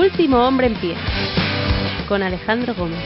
Último hombre en pie, con Alejandro Gómez.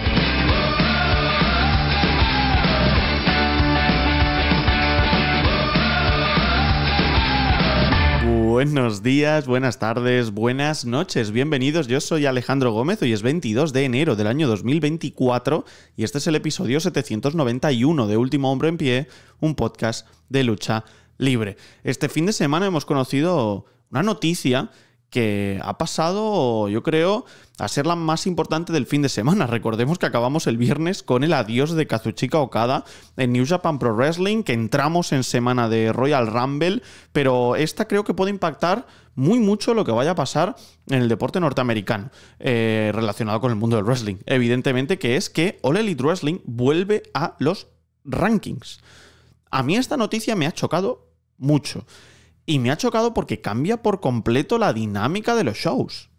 Buenos días, buenas tardes, buenas noches, bienvenidos. Yo soy Alejandro Gómez, hoy es 22 de enero del año 2024 y este es el episodio 791 de Último Hombre en Pie, un podcast de lucha libre. Este fin de semana hemos conocido una noticia que ha pasado, yo creo, a ser la más importante del fin de semana. Recordemos que acabamos el viernes con el adiós de Kazuchika Okada en New Japan Pro Wrestling, que entramos en semana de Royal Rumble, pero esta creo que puede impactar muy mucho lo que vaya a pasar en el deporte norteamericano eh, relacionado con el mundo del wrestling. Evidentemente que es que All Elite Wrestling vuelve a los rankings. A mí esta noticia me ha chocado mucho. Y me ha chocado porque cambia por completo la dinámica de los shows.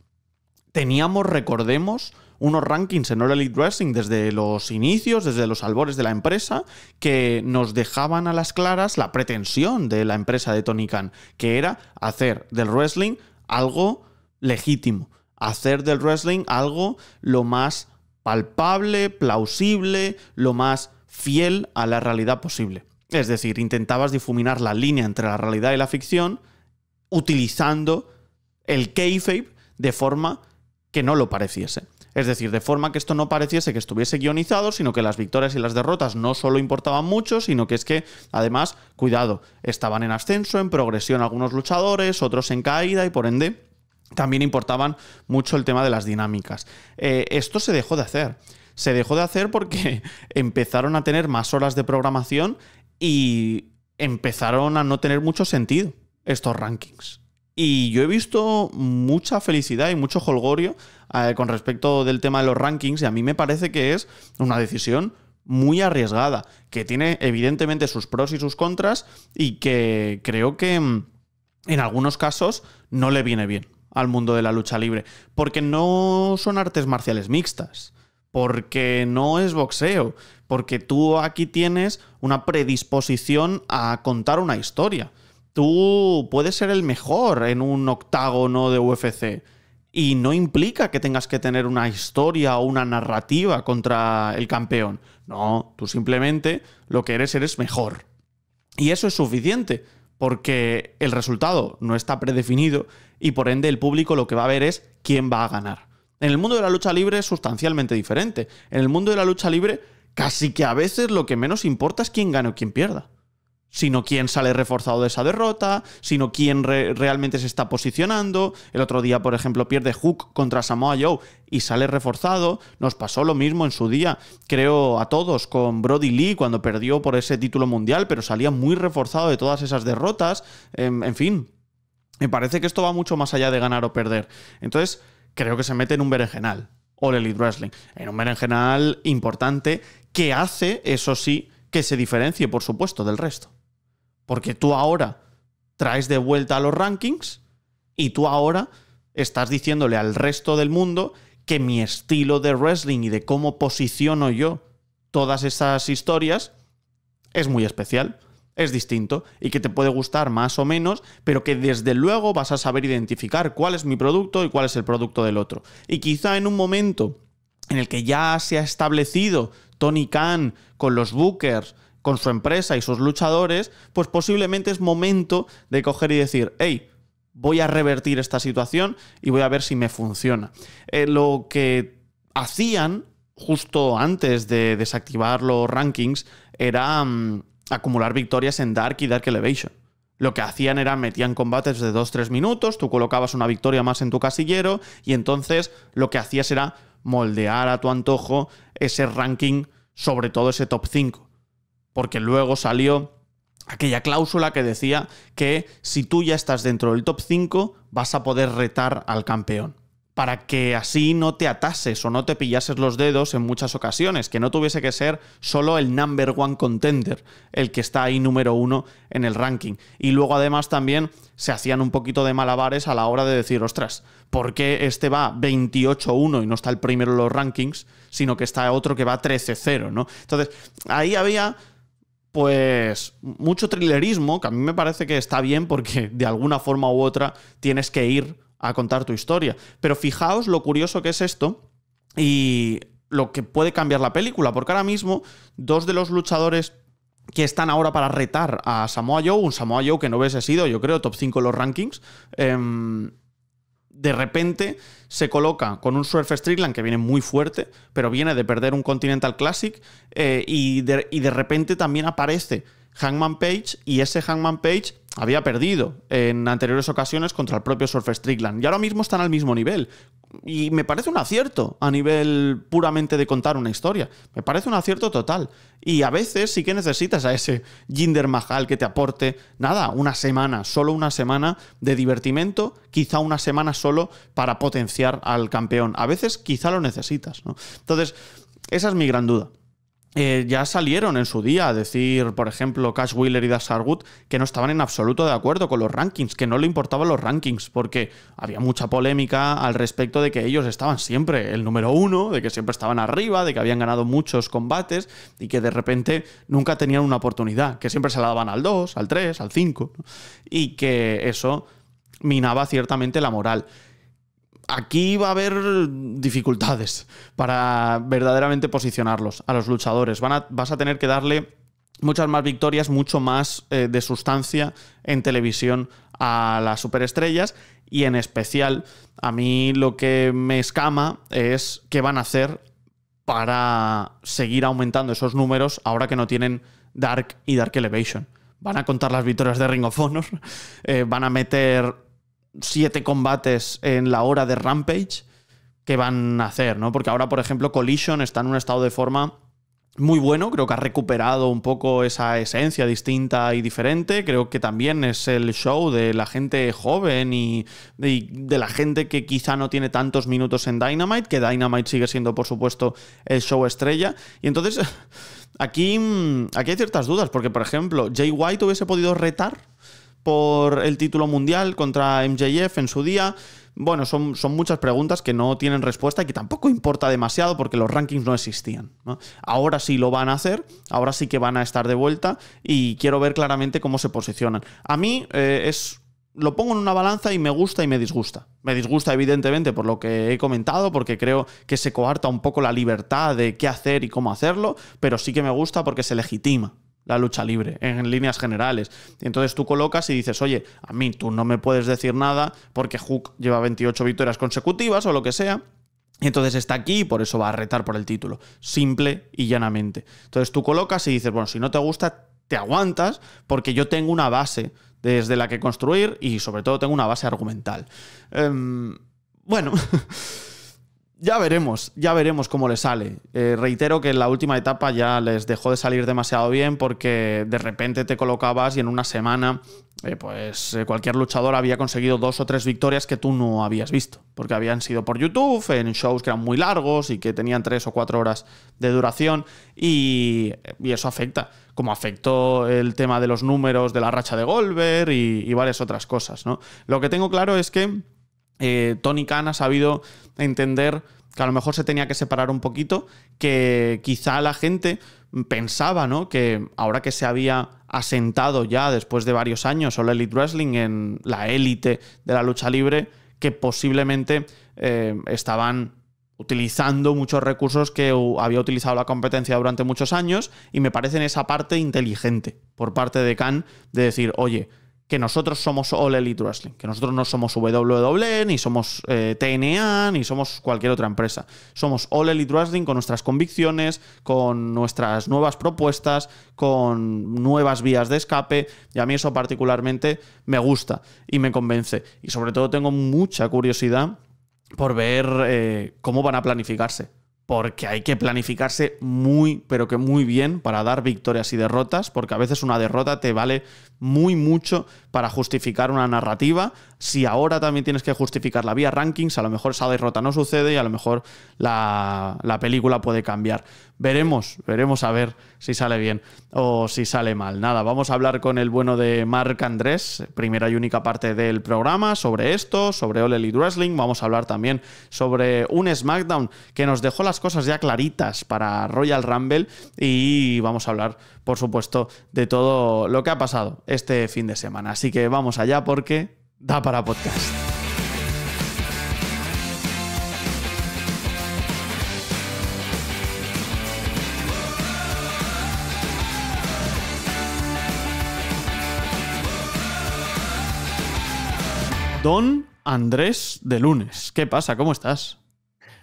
Teníamos, recordemos, unos rankings en All Elite Wrestling desde los inicios, desde los albores de la empresa, que nos dejaban a las claras la pretensión de la empresa de Tony Khan, que era hacer del wrestling algo legítimo, hacer del wrestling algo lo más palpable, plausible, lo más fiel a la realidad posible. Es decir, intentabas difuminar la línea entre la realidad y la ficción utilizando el kayfabe de forma que no lo pareciese. Es decir, de forma que esto no pareciese que estuviese guionizado, sino que las victorias y las derrotas no solo importaban mucho, sino que es que, además, cuidado, estaban en ascenso, en progresión algunos luchadores, otros en caída y por ende también importaban mucho el tema de las dinámicas. Eh, esto se dejó de hacer. Se dejó de hacer porque empezaron a tener más horas de programación y empezaron a no tener mucho sentido estos rankings. Y yo he visto mucha felicidad y mucho holgorio eh, con respecto del tema de los rankings y a mí me parece que es una decisión muy arriesgada, que tiene evidentemente sus pros y sus contras y que creo que mm, en algunos casos no le viene bien al mundo de la lucha libre, porque no son artes marciales mixtas porque no es boxeo, porque tú aquí tienes una predisposición a contar una historia. Tú puedes ser el mejor en un octágono de UFC y no implica que tengas que tener una historia o una narrativa contra el campeón. No, tú simplemente lo que eres eres mejor. Y eso es suficiente, porque el resultado no está predefinido y por ende el público lo que va a ver es quién va a ganar. En el mundo de la lucha libre es sustancialmente diferente. En el mundo de la lucha libre casi que a veces lo que menos importa es quién gana o quién pierda sino quién sale reforzado de esa derrota, sino quién realmente se está posicionando. El otro día, por ejemplo, pierde Hook contra Samoa Joe y sale reforzado. Nos pasó lo mismo en su día, creo a todos, con Brody Lee cuando perdió por ese título mundial, pero salía muy reforzado de todas esas derrotas. Em, en fin, me parece que esto va mucho más allá de ganar o perder. Entonces, creo que se mete en un berenjenal, All Elite Wrestling, en un berenjenal importante que hace, eso sí, que se diferencie, por supuesto, del resto. Porque tú ahora traes de vuelta a los rankings y tú ahora estás diciéndole al resto del mundo que mi estilo de wrestling y de cómo posiciono yo todas esas historias es muy especial es distinto y que te puede gustar más o menos, pero que desde luego vas a saber identificar cuál es mi producto y cuál es el producto del otro. Y quizá en un momento en el que ya se ha establecido Tony Khan con los Bookers, con su empresa y sus luchadores, pues posiblemente es momento de coger y decir, hey, voy a revertir esta situación y voy a ver si me funciona. Eh, lo que hacían justo antes de desactivar los rankings era... Mm, acumular victorias en Dark y Dark Elevation. Lo que hacían era metían combates de 2-3 minutos, tú colocabas una victoria más en tu casillero y entonces lo que hacías era moldear a tu antojo ese ranking, sobre todo ese top 5. Porque luego salió aquella cláusula que decía que si tú ya estás dentro del top 5 vas a poder retar al campeón para que así no te atases o no te pillases los dedos en muchas ocasiones, que no tuviese que ser solo el number one contender, el que está ahí número uno en el ranking. Y luego además también se hacían un poquito de malabares a la hora de decir, ostras, ¿por qué este va 28-1 y no está el primero en los rankings, sino que está otro que va 13-0, ¿no? Entonces, ahí había pues mucho thrillerismo, que a mí me parece que está bien porque de alguna forma u otra tienes que ir a contar tu historia. Pero fijaos lo curioso que es esto y lo que puede cambiar la película, porque ahora mismo dos de los luchadores que están ahora para retar a Samoa Joe, un Samoa Joe que no hubiese sido, yo creo, top 5 en los rankings, em, de repente se coloca con un Surf Strickland que viene muy fuerte, pero viene de perder un Continental Classic, eh, y, y de repente también aparece Hangman Page, y ese Hangman Page había perdido en anteriores ocasiones contra el propio Surf Strickland. Y ahora mismo están al mismo nivel. Y me parece un acierto a nivel puramente de contar una historia. Me parece un acierto total. Y a veces sí que necesitas a ese Jinder Mahal que te aporte, nada, una semana, solo una semana de divertimento, quizá una semana solo para potenciar al campeón. A veces quizá lo necesitas. ¿no? Entonces, esa es mi gran duda. Eh, ya salieron en su día a decir, por ejemplo, Cash Wheeler y Dash que no estaban en absoluto de acuerdo con los rankings, que no le importaban los rankings, porque había mucha polémica al respecto de que ellos estaban siempre el número uno, de que siempre estaban arriba, de que habían ganado muchos combates y que de repente nunca tenían una oportunidad, que siempre se la daban al 2, al 3, al 5, y que eso minaba ciertamente la moral aquí va a haber dificultades para verdaderamente posicionarlos a los luchadores. Van vas a tener que darle muchas más victorias, mucho más eh, de sustancia en televisión a las superestrellas y en especial a mí lo que me escama es qué van a hacer para seguir aumentando esos números ahora que no tienen Dark y Dark Elevation. Van a contar las victorias de Ring of Honor, eh, van a meter siete combates en la hora de Rampage que van a hacer, ¿no? Porque ahora, por ejemplo, Collision está en un estado de forma muy bueno, creo que ha recuperado un poco esa esencia distinta y diferente, creo que también es el show de la gente joven y, de la gente que quizá no tiene tantos minutos en Dynamite, que Dynamite sigue siendo por supuesto el show estrella, y entonces aquí, mm, aquí hay ciertas dudas, porque por ejemplo, Jay White hubiese podido retar por el título mundial contra MJF en su día? Bueno, son, son, muchas preguntas que no tienen respuesta y que tampoco importa demasiado porque los rankings no existían. Ahora sí lo van a hacer, ahora sí que van a estar de vuelta y quiero ver claramente cómo se posicionan. A mí eh, es lo pongo en una balanza y me gusta y me disgusta. Me disgusta evidentemente por lo que he comentado, porque creo que se coarta un poco la libertad de qué hacer y cómo hacerlo, pero sí que me gusta porque se legitima la lucha libre en líneas generales. Entonces tú colocas y dices, oye, a mí tú no me puedes decir nada porque Hook lleva 28 victorias consecutivas o lo que sea. Y entonces está aquí y por eso va a retar por el título. Simple y llanamente. Entonces tú colocas y dices, bueno, si no te gusta, te aguantas porque yo tengo una base desde la que construir y sobre todo tengo una base argumental. Em, bueno. Ya veremos, ya veremos cómo le sale. Eh, reitero que en la última etapa ya les dejó de salir demasiado bien porque de repente te colocabas y en una semana eh, pues eh, cualquier luchador había conseguido dos o tres victorias que tú no habías visto, porque habían sido por YouTube, en shows que eran muy largos y que tenían tres o cuatro horas de duración, y, eso afecta, como afectó el tema de los números de la racha de Goldberg y, y varias otras cosas, ¿no? Lo que tengo claro es que eh, Tony Khan ha sabido entender que a lo mejor se tenía que separar un poquito, que quizá la gente pensaba, ¿no? Que ahora que se había asentado ya después de varios años el Elite Wrestling en la élite de la lucha libre, que posiblemente eh, estaban utilizando muchos recursos que había utilizado la competencia durante muchos años y me parece en esa parte inteligente por parte de Khan de decir, oye, que nosotros somos All Elite Wrestling, que nosotros no somos WWE, ni somos eh, TNA, ni somos cualquier otra empresa. Somos All Elite Wrestling con nuestras convicciones, con nuestras nuevas propuestas, con nuevas vías de escape, y a mí eso particularmente me gusta y me convence. Y sobre todo tengo mucha curiosidad por ver eh, cómo van a planificarse, porque hay que planificarse muy, pero que muy bien para dar victorias y derrotas, porque a veces una derrota te vale muy mucho para justificar una narrativa. Si ahora también tienes que justificarla vía rankings, a lo mejor esa derrota no sucede y a lo mejor la, la película puede cambiar. Veremos, veremos a ver si sale bien o si sale mal. Nada, vamos a hablar con el bueno de Mark Andrés, primera y única parte del programa, sobre esto, sobre All Elite Wrestling. Vamos a hablar también sobre un SmackDown que nos dejó las cosas ya claritas para Royal Rumble y vamos a hablar por supuesto, de todo lo que ha pasado este fin de semana. Así que vamos allá porque da para podcast. Don Andrés de lunes. ¿Qué pasa? ¿Cómo estás?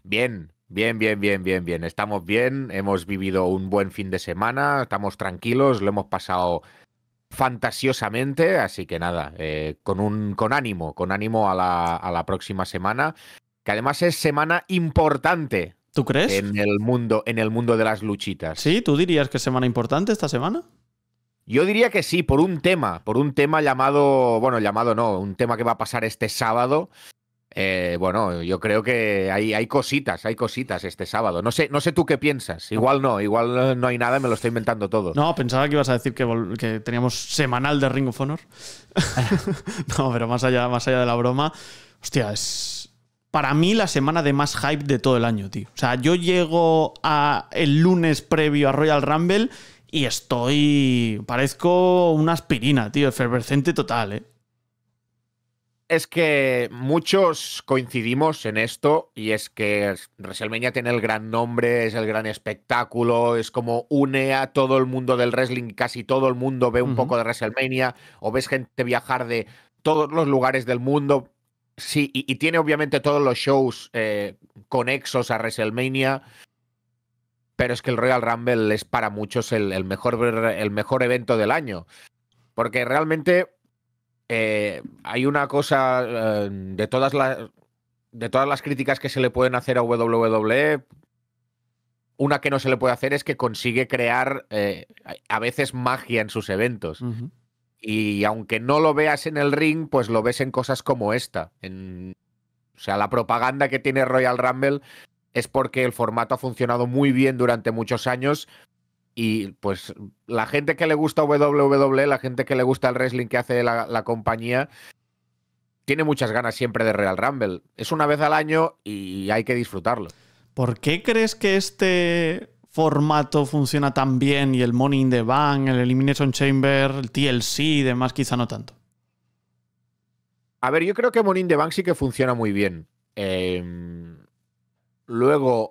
Bien, Bien, bien, bien, bien, bien. Estamos bien, hemos vivido un buen fin de semana, estamos tranquilos, lo hemos pasado fantasiosamente, así que nada, eh, con, un, con ánimo, con ánimo a la, a la próxima semana, que además es semana importante. ¿Tú crees? En el mundo, en el mundo de las luchitas. Sí, ¿tú dirías que es semana importante esta semana? Yo diría que sí, por un tema, por un tema llamado, bueno, llamado no, un tema que va a pasar este sábado, eh, bueno, yo creo que hay, cositas, hay cositas este sábado. No sé, no sé tú qué piensas. Igual no, igual no hay nada, me lo estoy inventando todo. No, pensaba que ibas a decir que, teníamos semanal de Ring of Honor. no, pero más allá, más allá de la broma, hostia, es para mí la semana de más hype de todo el año, tío. O sea, yo llego a el lunes previo a Royal Rumble y estoy. Parezco una aspirina, tío, efervescente total, ¿eh? es que muchos coincidimos en esto y es que WrestleMania tiene el gran nombre, es el gran espectáculo, es como une a todo el mundo del wrestling, casi todo el mundo ve un poco de WrestleMania o ves gente viajar de todos los lugares del mundo. Sí, y, tiene obviamente todos los shows eh, conexos a WrestleMania pero es que el Royal Rumble es para muchos mejor, el mejor evento del año. Porque realmente eh, hay una cosa eh, de todas las de todas las críticas que se le pueden hacer a WWE, una que no se le puede hacer es que consigue crear eh, a veces magia en sus eventos. Y aunque no lo veas en el ring, pues lo ves en cosas como esta. En... O sea, la propaganda que tiene Royal Rumble es porque el formato ha funcionado muy bien durante muchos años y pues la gente que le gusta WWE, la gente que le gusta el wrestling que hace la, compañía, tiene muchas ganas siempre de Real Rumble. Es una vez al año y hay que disfrutarlo. ¿Por qué crees que este formato funciona tan bien y el Money in the Bank, el Elimination Chamber, el TLC y demás quizá no tanto? A ver, yo creo que Money in the Bank sí que funciona muy bien. Em, luego,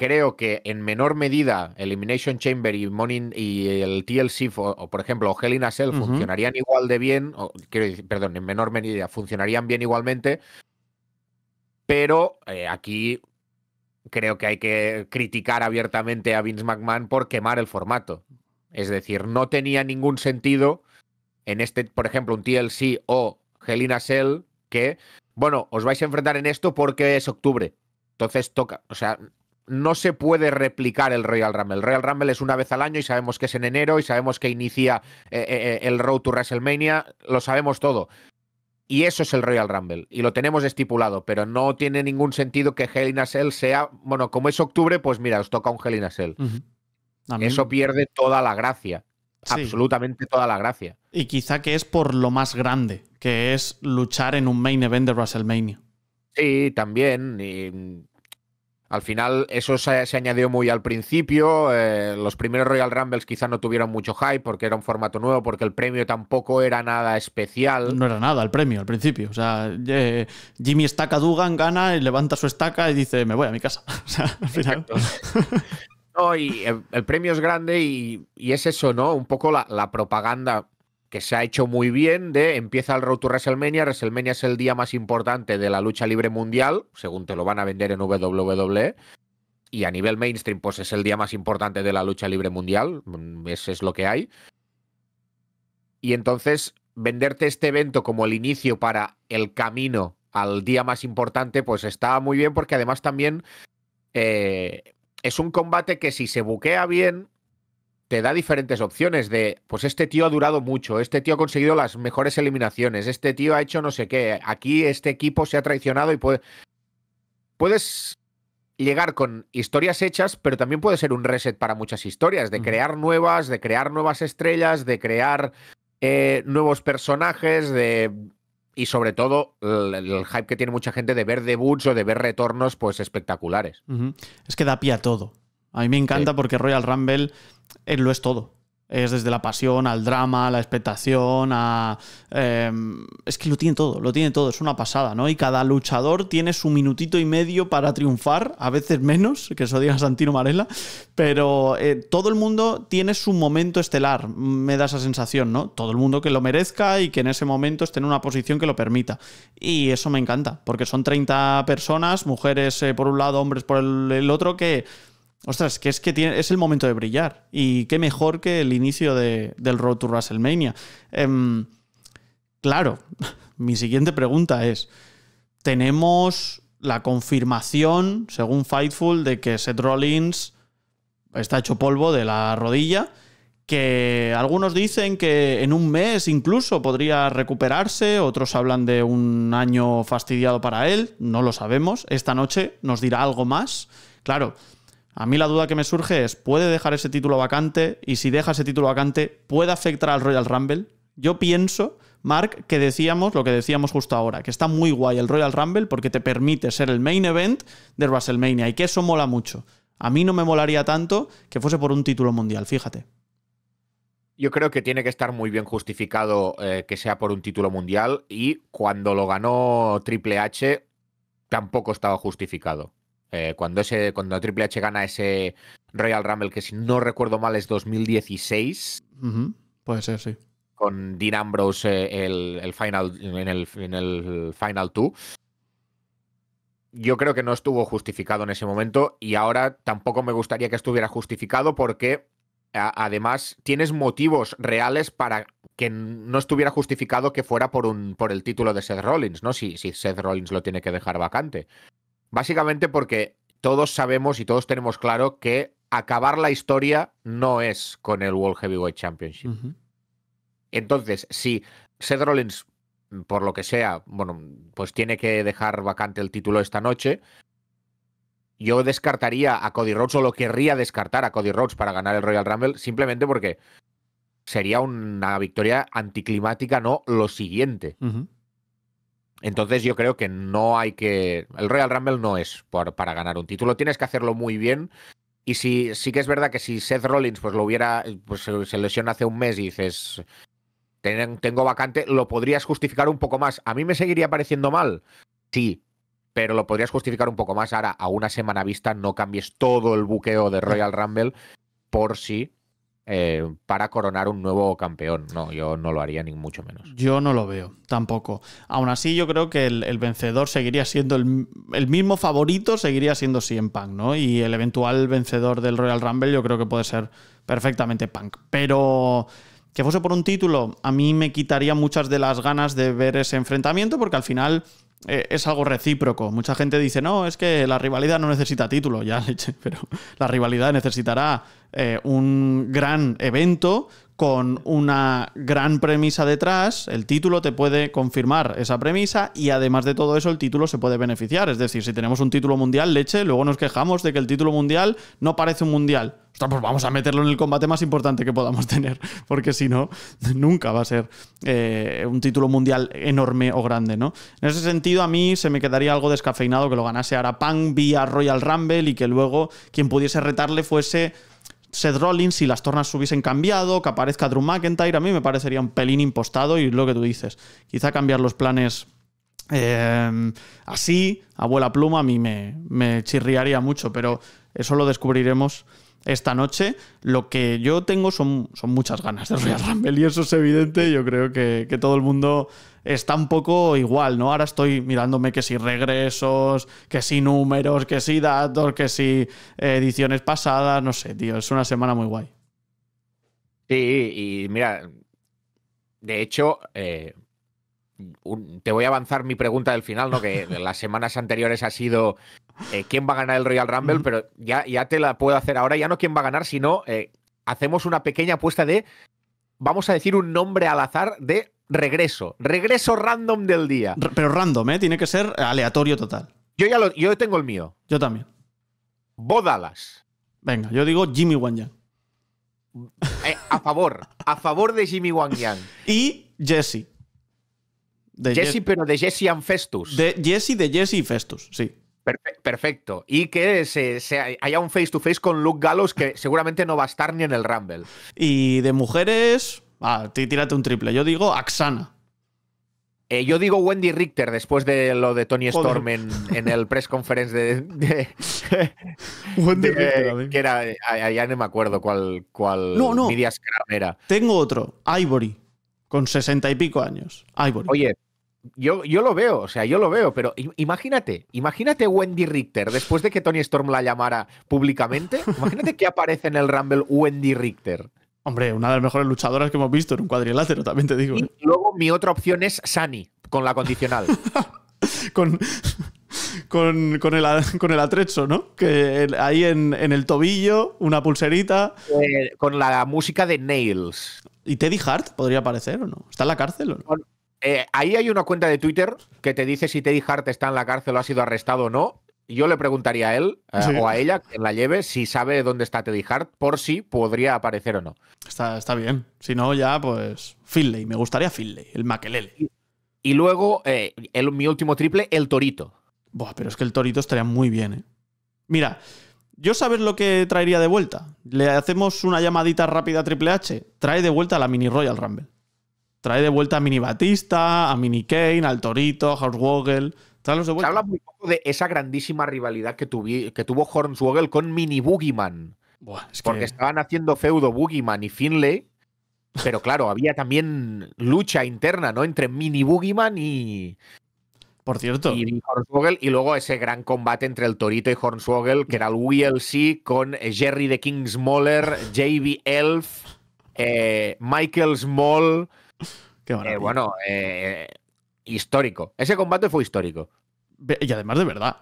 creo que en menor medida Elimination Chamber y, Morning, y el TLC, o, por ejemplo, Hell in Cell, funcionarían igual de bien, quiero perdón, en menor medida funcionarían bien igualmente, pero eh, aquí creo que hay que criticar abiertamente a Vince McMahon por quemar el formato. Es decir, no tenía ningún sentido en este, por ejemplo, un TLC o Hell in a Cell que, bueno, os vais a enfrentar en esto porque es octubre. Entonces toca, o sea, no se puede replicar el Royal Rumble. El Royal Rumble es una vez al año y sabemos que es en enero y sabemos que inicia eh, eh, eh, el Road to WrestleMania, lo sabemos todo. Y eso es el Royal Rumble. Y lo tenemos estipulado, pero no tiene ningún sentido que Hell in a sea. Bueno, como es octubre, pues mira, os toca un Hell in a Eso pierde toda la gracia. Absolutamente toda la gracia. Y quizá que es por lo más grande, que es luchar en un main event de WrestleMania. Sí, también. Y al final, eso se, añadió muy al principio. Eh, los primeros Royal Rumbles quizá no tuvieron mucho hype porque era un formato nuevo, porque el premio tampoco era nada especial. No era nada el premio al principio. O sea, Jimmy Estaca Dugan gana y levanta su estaca y dice, me voy a mi casa. O sea, al final. el, premio es grande y, es eso, ¿no? Un poco la propaganda que se ha hecho muy bien de empieza el Road to WrestleMania, WrestleMania es el día más importante de la lucha libre mundial, según te lo van a vender en WWE, y a nivel mainstream pues es el día más importante de la lucha libre mundial, mm, ese es lo que hay. Y entonces venderte este evento como el inicio para el camino al día más importante pues está muy bien porque además también eh, es un combate que si se buquea bien te da diferentes opciones de, pues este tío ha durado mucho, este tío ha conseguido las mejores eliminaciones, este tío ha hecho no sé qué, aquí este equipo se ha traicionado y Puedes llegar con historias hechas, pero también puede ser un reset para muchas historias, de crear nuevas, de crear nuevas estrellas, de crear eh, nuevos personajes, de... Y sobre todo el, hype que tiene mucha gente de ver debuts o de ver retornos pues espectaculares. Es que da pie a todo. A mí me encanta porque Royal Rumble eh, lo es todo. Es desde la pasión al drama, a la expectación, a. Em, es que lo tiene todo, lo tiene todo, es una pasada, ¿no? Y cada luchador tiene su minutito y medio para triunfar, a veces menos, que eso diga Santino Marella, pero eh, todo el mundo tiene su momento estelar, me da esa sensación, ¿no? Todo el mundo que lo merezca y que en ese momento esté en una posición que lo permita. Y eso me encanta, porque son 30 personas, mujeres eh, por un lado, hombres por el otro, que Ostras, que es que es el momento de brillar. Y qué mejor que el inicio del Road to WrestleMania. Em, claro, mi siguiente pregunta es: ¿tenemos la confirmación, según Fightful, de que Seth Rollins está hecho polvo de la rodilla? Que algunos dicen que en un mes incluso podría recuperarse, otros hablan de un año fastidiado para él, no lo sabemos. Esta noche nos dirá algo más. Claro a mí la duda que me surge es, ¿puede dejar ese título vacante? Y si deja ese título vacante, ¿puede afectar al Royal Rumble? Yo pienso, Mark, que decíamos lo que decíamos justo ahora, que está muy guay el Royal Rumble porque te permite ser el main event de WrestleMania y que eso mola mucho. A mí no me molaría tanto que fuese por un título mundial, fíjate. Yo creo que tiene que estar muy bien justificado eh, que sea por un título mundial y cuando lo ganó Triple H tampoco estaba justificado. Eh, cuando, ese, cuando Triple H gana ese Royal Rumble, que si no recuerdo mal es 2016. Puede ser, sí. Con Dean Ambrose eh, el, final, en, el, Final 2. Yo creo que no estuvo justificado en ese momento y ahora tampoco me gustaría que estuviera justificado porque además tienes motivos reales para que no estuviera justificado que fuera por, un, por el título de Seth Rollins, ¿no? Si, si Seth Rollins lo tiene que dejar vacante. Básicamente porque todos sabemos y todos tenemos claro que acabar la historia no es con el World Heavyweight Championship. Entonces, si Seth Rollins, por lo que sea, bueno, pues tiene que dejar vacante el título esta noche, yo descartaría a Cody Rhodes o lo querría descartar a Cody Rhodes para ganar el Royal Rumble, simplemente porque sería una victoria anticlimática, no lo siguiente. Entonces yo creo que no hay que... El Royal Rumble no es para ganar un título, tienes que hacerlo muy bien. Y si, sí que es verdad que si Seth Rollins pues lo hubiera, pues se lesiona hace un mes y dices, tengo vacante, lo podrías justificar un poco más. A mí me seguiría pareciendo mal, sí, pero lo podrías justificar un poco más. Ahora, a una semana vista, no cambies todo el buqueo de Royal Rumble por si eh, para coronar un nuevo campeón. No, yo no lo haría ni mucho menos. Yo no lo veo, tampoco. Aún así, yo creo que el, vencedor seguiría siendo el, mismo favorito, seguiría siendo CM Punk, ¿no? Y el eventual vencedor del Royal Rumble, yo creo que puede ser perfectamente Punk. Pero que fuese por un título, a mí me quitaría muchas de las ganas de ver ese enfrentamiento, porque al final eh, es algo recíproco. Mucha gente dice, no, es que la rivalidad no necesita título, ya, pero la rivalidad necesitará eh, un gran evento con una gran premisa detrás, el título te puede confirmar esa premisa y además de todo eso el título se puede beneficiar. Es decir, si tenemos un título mundial, leche, luego nos quejamos de que el título mundial no parece un mundial. Ostras, pues vamos a meterlo en el combate más importante que podamos tener, porque si no, nunca va a ser eh, un título mundial enorme o grande, ¿no? En ese sentido, a mí se me quedaría algo descafeinado que lo ganase Pang vía Royal Rumble y que luego quien pudiese retarle fuese Seth Rollins si las tornas hubiesen cambiado, que aparezca Drew McIntyre, a mí me parecería un pelín impostado y lo que tú dices. Quizá cambiar los planes eh, así, abuela pluma, a mí me, me chirriaría mucho, pero eso lo descubriremos esta noche. Lo que yo tengo son, son muchas ganas de Royal Rumble y eso es evidente. Yo creo que, todo el mundo está un poco igual, ¿no? Ahora estoy mirándome que si regresos, que si números, que si datos, que si eh, ediciones pasadas, no sé, tío, es una semana muy guay. Sí, y mira, de hecho, eh, te voy a avanzar mi pregunta del final, ¿no? Que las semanas anteriores ha sido eh, quién va a ganar el Royal Rumble, pero ya, ya te la puedo hacer ahora, ya no quién va a ganar, sino eh, hacemos una pequeña apuesta de, vamos a decir un nombre al azar de regreso, regreso random del día. pero random, ¿eh? Tiene que ser aleatorio total. Yo ya lo, yo tengo el mío. Yo también. Bodalas. Venga, yo digo Jimmy Wang Yang. Eh, a favor, a favor de Jimmy Wang Yang. Y Jesse. Jesse, pero de Jesse and Festus. De Jesse, de Jesse y Festus, sí. Perfecto. Y que se, haya un face to face con Luke Gallows que seguramente no va a estar ni en el Rumble. Y de mujeres, ah, tírate un triple. Yo digo Axana. Eh, yo digo Wendy Richter después de lo de Tony Storm en, el press conference de. Wendy Richter, que era. Ya no me acuerdo cuál. cuál no, no. era. Tengo otro. Ivory. Con sesenta y pico años. Ivory. Oye, yo, yo lo veo, o sea, yo lo veo, pero imagínate, imagínate Wendy Richter, después de que Tony Storm la llamara públicamente, imagínate que aparece en el Rumble Wendy Richter. Hombre, una de las mejores luchadoras que hemos visto en un cuadrilátero, también te digo. Y ¿eh? luego mi otra opción es Sunny con la condicional. con, con, el, atrecho, ¿no? Que ahí en, el tobillo, una pulserita. Eh, con la música de Nails. ¿Y Teddy Hart podría aparecer o no? ¿Está en la cárcel o no? Eh, ahí hay una cuenta de Twitter que te dice si Teddy Hart está en la cárcel o ha sido arrestado o no. Yo le preguntaría a él eh, o a ella, que la lleve, si sabe dónde está Teddy Hart, por si podría aparecer o no. Está, bien. Si no, ya, pues Finley. Me gustaría Finley, el maquelele. Y, luego, eh, el, mi último triple, el torito. pero es que el torito estaría muy bien, ¿eh? Mira, yo sabes lo que traería de vuelta. Le hacemos una llamadita rápida a Triple H. Trae de vuelta la Mini Royal Rumble. Trae de vuelta a Mini Batista, a Mini Kane, al Torito, a Hornswoggle. de Se habla muy poco de esa grandísima rivalidad que, que tuvo Hornswoggle con Mini Boogieman. Porque estaban haciendo feudo Boogeyman y Finley, Pero claro, había también lucha interna, ¿no? Entre Mini boogieman y. Por cierto. Y Hornswoggle. Y luego ese gran combate entre el Torito y Hornswoggle, que era el WLC con Jerry de King Smaller, JB Elf, eh, Michael Small. Qué eh, bueno, eh, histórico. Ese combate fue histórico. Y además de verdad.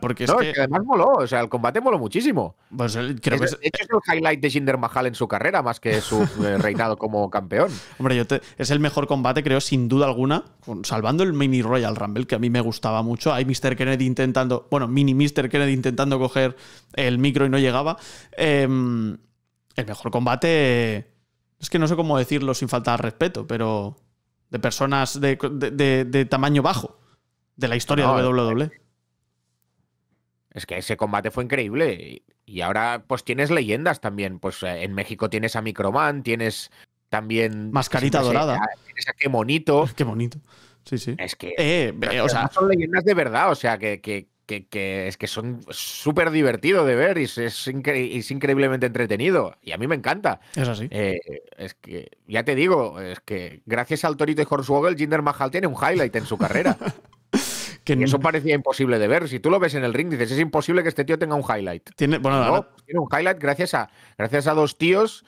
porque además moló. O sea, el combate moló muchísimo. Pues eh, creo es, el highlight de Jinder Mahal en su carrera, más que su reinado como campeón. Hombre, yo es el mejor combate, creo, sin duda alguna. Salvando el mini Royal Rumble, que a mí me gustaba mucho. Hay Mr. Kennedy intentando. Bueno, mini Mr. Kennedy intentando coger el micro y no llegaba. Em, el mejor combate es que no sé cómo decirlo sin faltar respeto, pero. De personas de, tamaño bajo. De la historia de WWE. Es que ese combate fue increíble. Y ahora, pues tienes leyendas también. Pues eh, en México tienes a Microman, tienes también. Mascarita pues, dorada. Qué bonito. Qué bonito. Sí, sí. Es que. Eh, eh, son leyendas de verdad, o sea, que, que, es que son súper divertido de ver y es, increíblemente entretenido. Y a mí me encanta. Es así. Eh, es que, ya te digo, es que gracias al Torito y Hornswoggle, Jinder Mahal tiene un highlight en su carrera. que eso parecía imposible de ver. Si tú lo ves en el ring, dices, es imposible que este tío tenga un highlight. Tiene, un highlight gracias a, gracias a dos tíos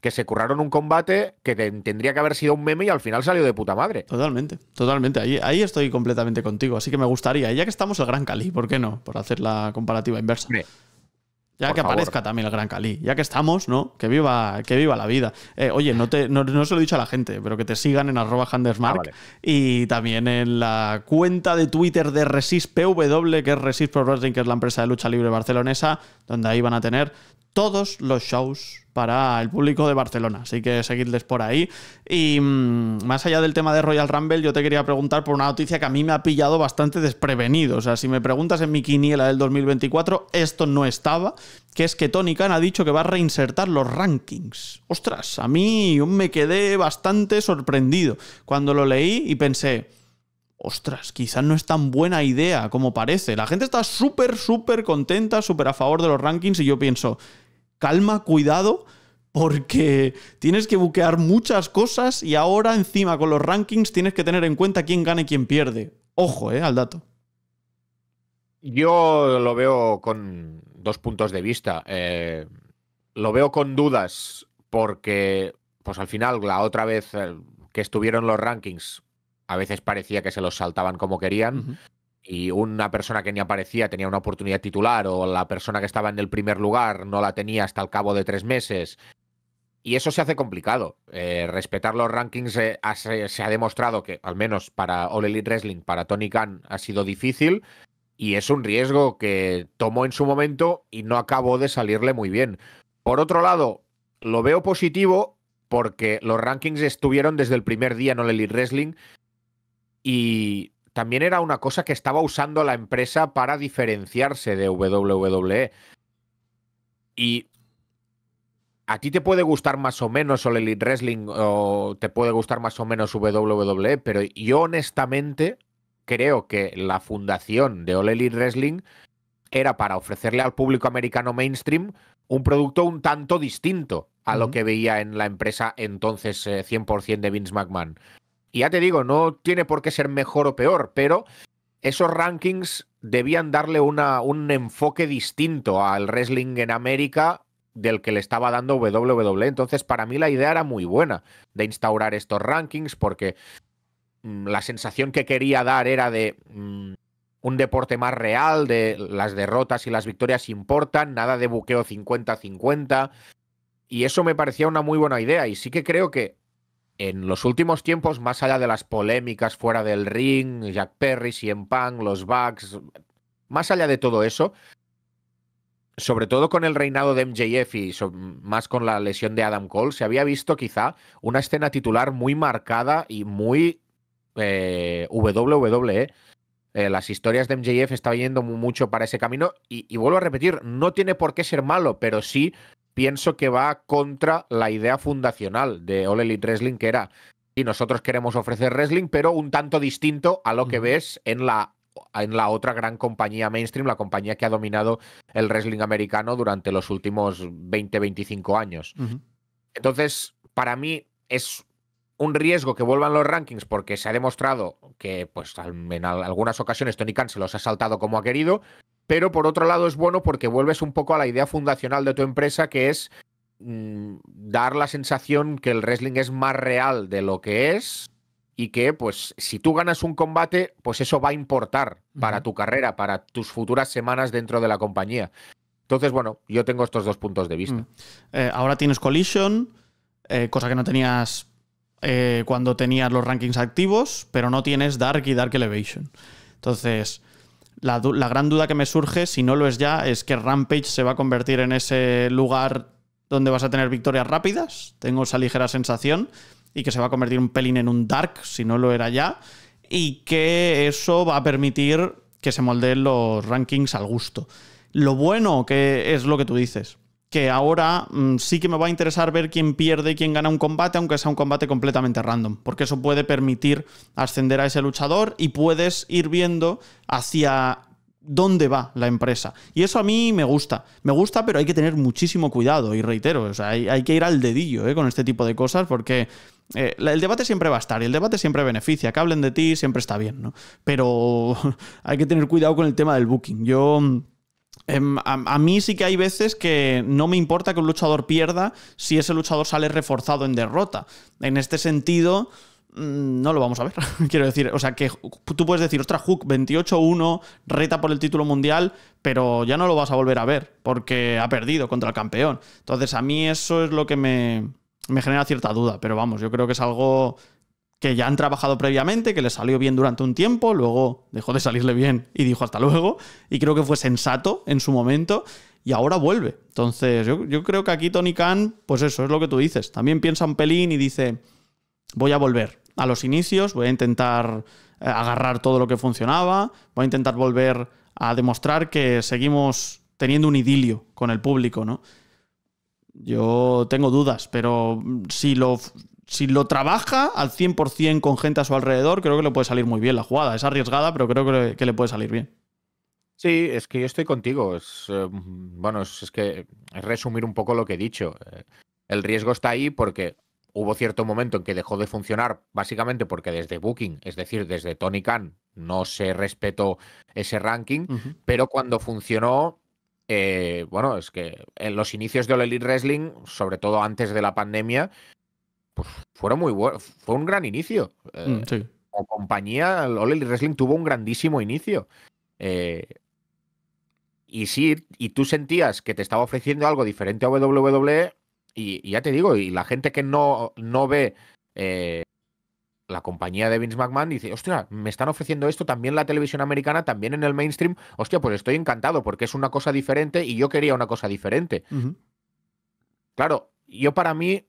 que se curraron un combate que tendría que haber sido un meme y al final salió de puta madre. Totalmente, totalmente. Ahí, ahí estoy completamente contigo. Así que me gustaría, ya que estamos el Gran Cali, ¿por qué no? Por hacer la comparativa inversa. Ya que aparezca también el Gran Cali. Ya que estamos, ¿no? Que viva, que viva la vida. Eh, oye, no, te, no, se lo he dicho a la gente, pero que te sigan en arroba Handersmark ah, y también en la cuenta de Twitter de Resist PW, que es Resist Pro Wrestling, que es la empresa de lucha libre barcelonesa, donde ahí van a tener todos los shows para el público de Barcelona. Así que seguidles por ahí. Y mm, más allá del tema de Royal Rumble, yo te quería preguntar por una noticia que a mí me ha pillado bastante desprevenido. O sea, si me preguntas en mi quiniela del 2024, esto no estaba, que es que Tony Khan ha dicho que va a reinsertar los rankings. Ostras, a mí me quedé bastante sorprendido cuando lo leí y pensé ostras, quizás no es tan buena idea como parece. La gente está súper, súper contenta, súper a favor de los rankings y yo pienso, calma, cuidado, porque tienes que buquear muchas cosas y ahora encima con los rankings tienes que tener en cuenta quién gana y quién pierde. Ojo, eh, al dato. Yo lo veo con dos puntos de vista. Eh, lo veo con dudas porque, pues al final, la otra vez eh, que estuvieron los rankings, a veces parecía que se los saltaban como querían. Y una persona que ni aparecía tenía una oportunidad titular o la persona que estaba en el primer lugar no la tenía hasta el cabo de tres meses. Y eso se hace complicado. Eh, respetar los rankings eh, se, se, ha demostrado que, al menos para All Elite Wrestling, para Tony Khan, ha sido difícil. Y es un riesgo que tomó en su momento y no acabó de salirle muy bien. Por otro lado, lo veo positivo porque los rankings estuvieron desde el primer día en All Elite Wrestling y también era una cosa que estaba usando la empresa para diferenciarse de WWE. Y a ti te puede gustar más o menos All Elite Wrestling o te puede gustar más o menos WWE, pero yo honestamente creo que la fundación de All Elite Wrestling era para ofrecerle al público americano mainstream un producto un tanto distinto a lo que veía en la empresa entonces 100% eh, de Vince McMahon. Y ya te digo, no tiene por qué ser mejor o peor, pero esos rankings debían darle un enfoque distinto al wrestling en América del que le estaba dando WWE. Entonces, para mí la idea era muy buena de instaurar estos rankings porque mm, la sensación que quería dar era de mm, un deporte más real, de las derrotas y las victorias importan, nada de buqueo 50-50. Y eso me parecía una muy buena idea. Y sí que creo que en los últimos tiempos, más allá de las polémicas fuera del ring, Jack Perry, Cien Pang, los Bucks, más allá de todo eso, sobre todo con el reinado de MJF y más con la lesión de Adam Cole, se había visto quizá una escena titular muy marcada y muy eh, WWE. Eh, las historias de MJF están yendo mucho para ese camino y vuelvo a repetir, no tiene por qué ser malo, pero sí pienso que va contra la idea fundacional de All Elite Wrestling, que era, y nosotros queremos ofrecer wrestling, pero un tanto distinto a lo que ves en la, en la otra gran compañía mainstream, la compañía que ha dominado el wrestling americano durante los últimos 20-25 años. Entonces, para mí es un riesgo que vuelvan los rankings porque se ha demostrado que pues, en algunas ocasiones Tony Khan se los ha saltado como ha querido, pero por otro lado es bueno porque vuelves un poco a la idea fundacional de tu empresa, que es mm, dar la sensación que el wrestling es más real de lo que es y que, pues, si tú ganas un combate, pues eso va a importar para tu carrera, para tus futuras semanas dentro de la compañía. Entonces, bueno, yo tengo estos dos puntos de vista. Mm. Eh, ahora tienes Collision, eh, cosa que no tenías eh, cuando tenías los rankings activos, pero no tienes Dark y Dark Elevation. Entonces, la, gran duda que me surge, si no lo es ya, es que Rampage se va a convertir en ese lugar donde vas a tener victorias rápidas. Tengo esa ligera sensación. Y que se va a convertir un pelín en un Dark, si no lo era ya. Y que eso va a permitir que se moldeen los rankings al gusto. Lo bueno que es lo que tú dices que ahora mm, sí que me va a interesar ver quién pierde y quién gana un combate, aunque sea un combate completamente random, porque eso puede permitir ascender a ese luchador y puedes ir viendo hacia dónde va la empresa. Y eso a mí me gusta. Me gusta, pero hay que tener muchísimo cuidado. Y reitero, hay, que ir al dedillo eh, con este tipo de cosas porque eh, el debate siempre va a estar y el debate siempre beneficia. Que hablen de ti siempre está bien, ¿no? Pero hay que tener cuidado con el tema del booking. Yo... Mm, Em, a, mí sí que hay veces que no me importa que un luchador pierda si ese luchador sale reforzado en derrota. En este sentido, mm, no lo vamos a ver. Quiero decir, o sea, que tú puedes decir, ostras, Hook 28-1, reta por el título mundial, pero ya no lo vas a volver a ver porque ha perdido contra el campeón. Entonces, a mí eso es lo que me, me genera cierta duda, pero vamos, yo creo que es algo que ya han trabajado previamente, que le salió bien durante un tiempo, luego dejó de salirle bien y dijo hasta luego, y creo que fue sensato en su momento, y ahora vuelve. Entonces, yo, yo creo que aquí Tony Khan, pues eso es lo que tú dices, también piensa un pelín y dice, voy a volver a los inicios, voy a intentar eh, agarrar todo lo que funcionaba, voy a intentar volver a demostrar que seguimos teniendo un idilio con el público, ¿no? Yo tengo dudas, pero si lo, si lo trabaja al 100% con gente a su alrededor, creo que le puede salir muy bien la jugada. Es arriesgada, pero creo que le, puede salir bien. Sí, es que yo estoy contigo. Es, em, bueno, es, que es resumir un poco lo que he dicho. Eh, el riesgo está ahí porque hubo cierto momento en que dejó de funcionar, básicamente porque desde Booking, es decir, desde Tony Khan, no se respetó ese ranking, pero cuando funcionó, eh, bueno, es que en los inicios de All Elite Wrestling, sobre todo antes de la pandemia, pues, fueron muy buenos. Fue un gran inicio. Mm, eh, compañía, All Wrestling tuvo un grandísimo inicio. Eh, y sí, y tú sentías que te estaba ofreciendo algo diferente a WWE, y, ya te digo, y la gente que no, no ve eh, la compañía de Vince McMahon dice, hostia, me están ofreciendo esto también la televisión americana, también en el mainstream, hostia, pues estoy encantado porque es una cosa diferente y yo quería una cosa diferente. Claro, yo para mí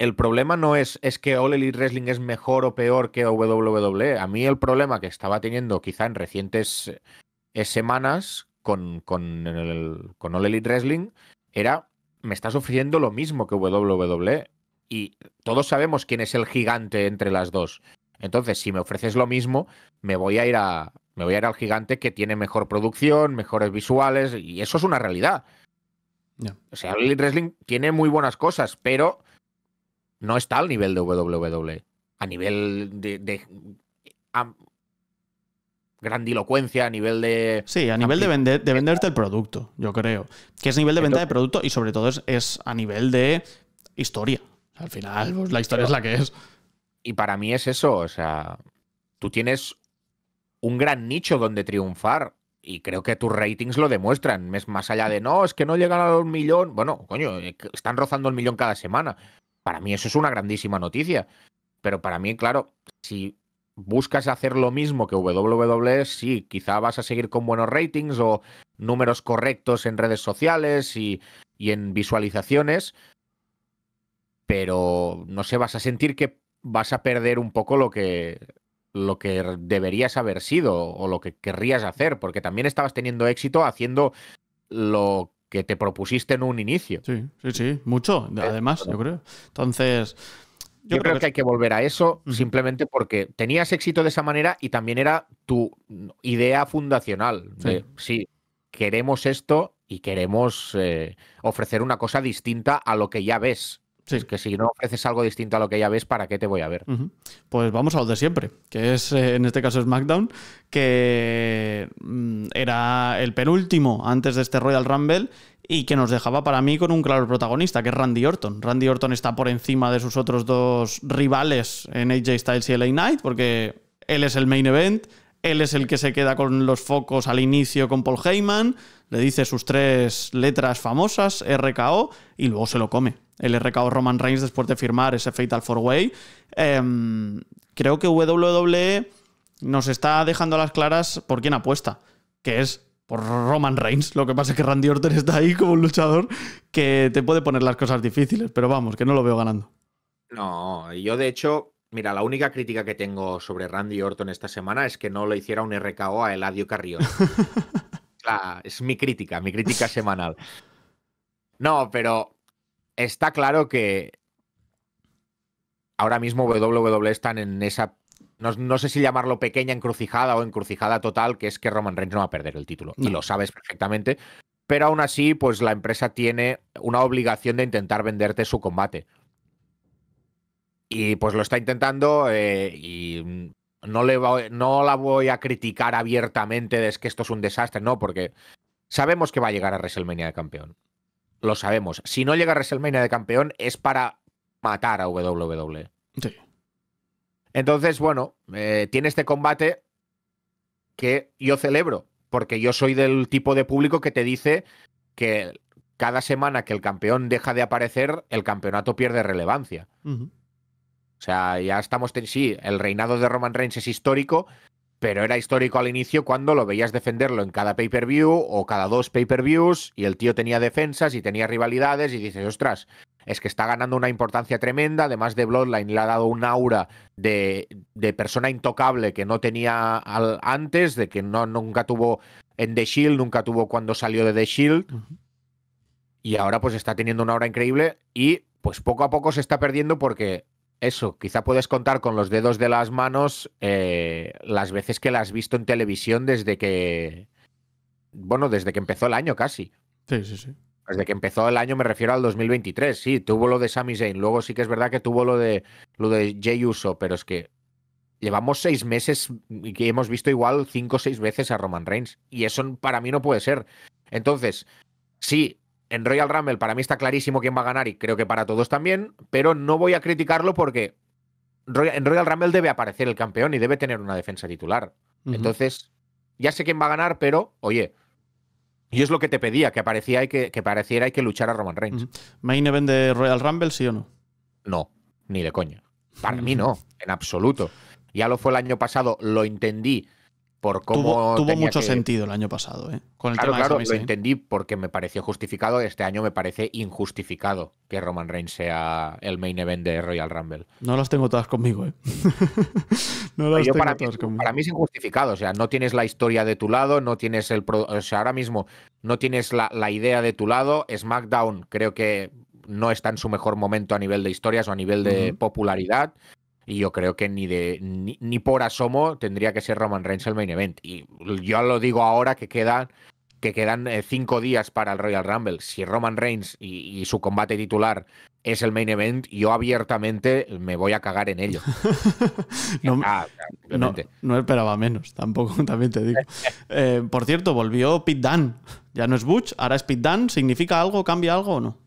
el problema no es, es que All Elite Wrestling es mejor o peor que WWE. A mí el problema que estaba teniendo quizá en recientes eh, semanas con, con, el, All Elite Wrestling era, me estás ofreciendo lo mismo que WWE. Y todos sabemos quién es el gigante entre las dos. Entonces, si me ofreces lo mismo, me voy a ir a, me voy a ir al gigante que tiene mejor producción, mejores visuales, y eso es una realidad. O sea, All Elite Wrestling tiene muy buenas cosas, pero no está al nivel de WWE. A nivel de. de a, grandilocuencia a nivel de... Sí, a nivel de, de venderte el producto, yo creo. Que es nivel de venta de producto y sobre todo es, a nivel de historia. Al final, pues, la historia es la que es. Y para mí es eso, o sea, tú tienes un gran nicho donde triunfar y creo que tus ratings lo demuestran. Es más allá de, no, es que no llegan a un millón. Bueno, coño, están rozando el millón cada semana. Para mí eso es una grandísima noticia. Pero para mí, claro, si buscas hacer lo mismo que WWE, sí, quizá vas a seguir con buenos ratings o números correctos en redes sociales y, en visualizaciones, pero no sé, vas a sentir que vas a perder un poco lo que, lo que deberías haber sido o lo que querrías hacer, porque también estabas teniendo éxito haciendo lo que te propusiste en un inicio. Sí, sí, sí, mucho, eh, además, yo creo. Entonces... Yo, creo, que... hay que volver a eso simplemente porque tenías éxito de esa manera y también era tu idea fundacional. Sí. queremos esto y queremos eh, ofrecer una cosa distinta a lo que ya ves. Es que si no ofreces algo distinto a lo que ya ves, ¿para qué te voy a ver? Pues vamos a lo de siempre, que es, eh, en este caso, SmackDown, que mm, era el penúltimo antes de este Royal Rumble y que nos dejaba para mí con un claro protagonista, que es Randy Orton. Randy Orton está por encima de sus otros dos rivales en AJ Styles y LA Knight, porque él es el main event, él es el que se queda con los focos al inicio con Paul Heyman, le dice sus tres letras famosas, RKO, y luego se lo come el RKO Roman Reigns después de firmar ese Fatal Four Way. Em, creo que WWE nos está dejando las claras por quién apuesta, que es por Roman Reigns. Lo que pasa es que Randy Orton está ahí como un luchador que te puede poner las cosas difíciles, pero vamos, que no lo veo ganando. No, yo de hecho, mira, la única crítica que tengo sobre Randy Orton esta semana es que no lo hiciera un RKO a Eladio Carrión. es mi crítica, mi crítica semanal. No, pero está claro que ahora mismo WWE están en esa, no, sé si llamarlo pequeña encrucijada o encrucijada total, que es que Roman Reigns no va a perder el título. Y lo sabes perfectamente. Pero aún así, pues la empresa tiene una obligación de intentar venderte su combate. Y pues lo está intentando eh, y no, le no la voy a criticar abiertamente de es que esto es un desastre, no, porque sabemos que va a llegar a WrestleMania de campeón lo sabemos. Si no llega a WrestleMania de campeón, es para matar a WWE. Entonces, bueno, eh, tiene este combate que yo celebro, porque yo soy del tipo de público que te dice que cada semana que el campeón deja de aparecer, el campeonato pierde relevancia. O sea, ya estamos. Sí, el reinado de Roman Reigns es histórico, pero era histórico al inicio cuando lo veías defenderlo en cada pay-per-view o cada dos pay-per-views y el tío tenía defensas y tenía rivalidades y dices, ostras, es que está ganando una importancia tremenda, además de Bloodline le ha dado un aura de, persona intocable que no tenía al, antes, de que no, nunca tuvo en The Shield, nunca tuvo cuando salió de The Shield. Y ahora pues está teniendo una aura increíble y pues poco a poco se está perdiendo porque eso, quizá puedes contar con los dedos de las manos eh, las veces que la has visto en televisión desde que. Bueno, desde que empezó el año casi. Sí, sí, sí. Desde que empezó el año me refiero al 2023. Sí, tuvo lo de Sami Zayn. Luego sí que es verdad que tuvo lo de lo de Jay Uso, pero es que llevamos seis meses que hemos visto igual cinco o seis veces a Roman Reigns. Y eso para mí no puede ser. Entonces, sí, en Royal Rumble para mí está clarísimo quién va a ganar y creo que para todos también, pero no voy a criticarlo porque en Royal Rumble debe aparecer el campeón y debe tener una defensa titular. Entonces, ya sé quién va a ganar, pero oye, y es lo que te pedía, que, aparecía y que, pareciera hay que luchar a Roman Reigns. ¿Main event de Royal Rumble, sí o no? No, ni de coña. Para mí no, en absoluto. Ya lo fue el año pasado, lo entendí Tuvo, mucho sentido el año pasado, ¿eh? claro, lo entendí porque me pareció justificado. Este año me parece injustificado que Roman Reigns sea el main event de Royal Rumble. No las tengo todas conmigo, ¿eh? no las tengo para todas mí, conmigo. Para mí es injustificado. O sea, no tienes la historia de tu lado, no tienes el. O sea, ahora mismo no tienes la, idea de tu lado. SmackDown creo que no está en su mejor momento a nivel de historias o a nivel de popularidad. Y yo creo que ni, de, ni, por asomo tendría que ser Roman Reigns el main event. Y yo lo digo ahora que quedan que quedan eh, cinco días para el Royal Rumble. Si Roman Reigns y, su combate titular es el main event, yo abiertamente me voy a cagar en ello. no, esperaba menos, tampoco, también te digo. Eh, por cierto, volvió Pit Dan. Ya no es Butch, ahora es Pit Dan. ¿Significa algo? ¿Cambia algo o no?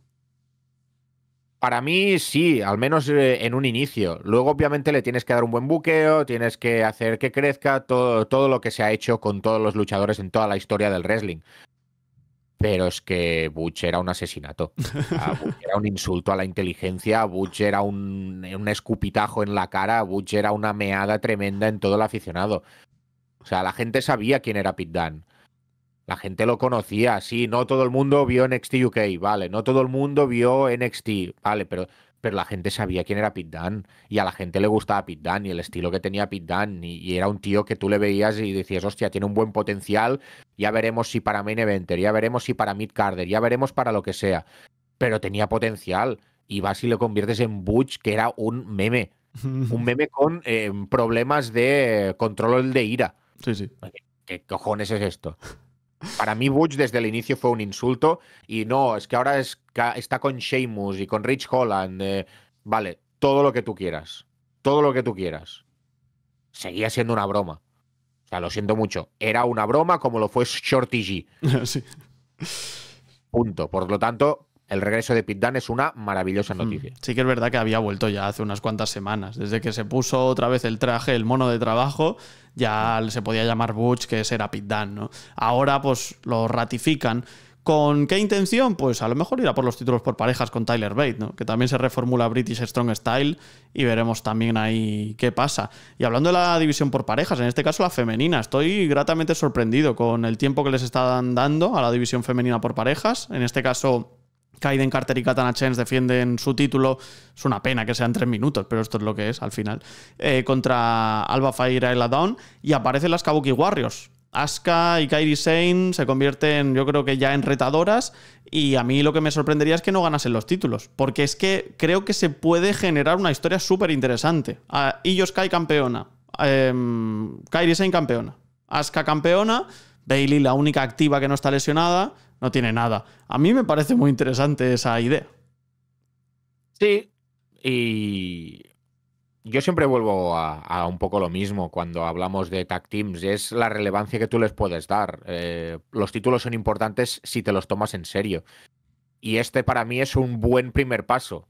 Para mí sí, al menos eh, en un inicio. Luego obviamente le tienes que dar un buen buqueo, tienes que hacer que crezca todo, todo lo que se ha hecho con todos los luchadores en toda la historia del wrestling. Pero es que Butch era un asesinato. era un insulto a la inteligencia, Butch era un, un, escupitajo en la cara, Butch era una meada tremenda en todo el aficionado. O sea, la gente sabía quién era Pit Dan. La gente lo conocía, sí, no todo el mundo vio NXT UK, vale, no todo el mundo vio NXT, vale, pero, pero la gente sabía quién era Pit Dan y a la gente le gustaba Pit Dan y el estilo que tenía Pit Dan y, era un tío que tú le veías y decías, hostia, tiene un buen potencial, ya veremos si para Main Eventer, ya veremos si para Mid Carter, ya veremos para lo que sea, pero tenía potencial y vas y lo conviertes en Butch, que era un meme, un meme con eh, problemas de control de ira. Sí, sí. ¿Qué cojones es esto? Para mí, Butch desde el inicio fue un insulto. Y no, es que ahora es, está con Sheamus y con Rich Holland. Eh, vale, todo lo que tú quieras. Todo lo que tú quieras. Seguía siendo una broma. O sea, lo siento mucho. Era una broma como lo fue Shorty G. sí. Punto. Por lo tanto, el regreso de Pit Dan es una maravillosa mm. noticia. Sí que es verdad que había vuelto ya hace unas cuantas semanas. Desde que se puso otra vez el traje, el mono de trabajo, ya se podía llamar Butch, que es era Pit ¿no? Ahora pues lo ratifican. ¿Con qué intención? Pues a lo mejor irá por los títulos por parejas con Tyler Bate, ¿no? que también se reformula British Strong Style y veremos también ahí qué pasa. Y hablando de la división por parejas, en este caso la femenina, estoy gratamente sorprendido con el tiempo que les están dando a la división femenina por parejas. En este caso Kaiden Carter y Katana Chance defienden su título. Es una pena que sean tres minutos, pero esto es lo que es al final. Eh, contra Alba Fire y la Dawn. Y aparecen las Kabuki Warriors. Asuka y Kairi Sane se convierten, yo creo que ya en retadoras. Y a mí lo que me sorprendería es que no ganasen los títulos. Porque es que creo que se puede generar una historia súper interesante. Ah, Iyo Sky campeona. Em, Kairi Sane campeona. Asuka campeona. Bailey la única activa que no está lesionada no tiene nada. A mí me parece muy interesante esa idea. Sí, y yo siempre vuelvo a, un poco lo mismo cuando hablamos de tag teams, es la relevancia que tú les puedes dar. Eh, los títulos son importantes si te los tomas en serio. Y este para mí es un buen primer paso.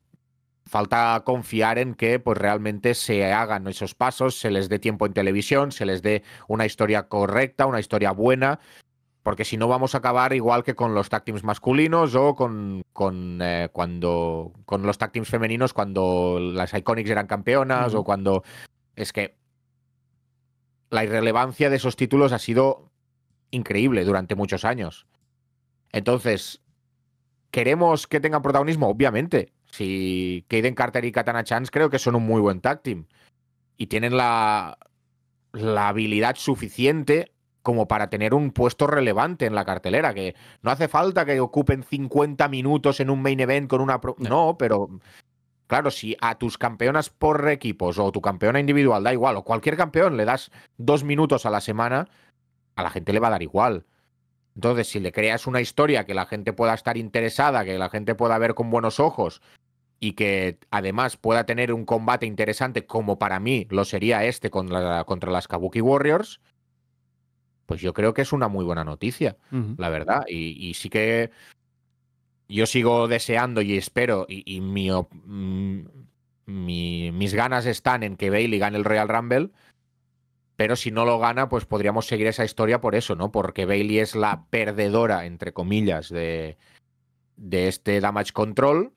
Falta confiar en que pues, realmente se hagan esos pasos, se les dé tiempo en televisión, se les dé una historia correcta, una historia buena porque si no vamos a acabar igual que con los tag teams masculinos o con, con eh, cuando con los tag teams femeninos cuando las Iconics eran campeonas o cuando es que la irrelevancia de esos títulos ha sido increíble durante muchos años. Entonces, queremos que tengan protagonismo, obviamente. Si Kaden Carter y Katana Chance creo que son un muy buen tag team y tienen la la habilidad suficiente como para tener un puesto relevante en la cartelera, que no hace falta que ocupen 50 minutos en un main event con una... No, pero claro, si a tus campeonas por equipos o tu campeona individual, da igual, o cualquier campeón le das dos minutos a la semana, a la gente le va a dar igual. Entonces, si le creas una historia que la gente pueda estar interesada, que la gente pueda ver con buenos ojos y que además pueda tener un combate interesante como para mí lo sería este contra las Kabuki Warriors, pues yo creo que es una muy buena noticia, la verdad. Y, sí que yo sigo deseando y espero, y, mm, mis ganas están en que Bailey gane el Royal Rumble, pero si no lo gana, pues podríamos seguir esa historia por eso, ¿no? Porque Bailey es la perdedora, entre comillas, de, de este Damage Control,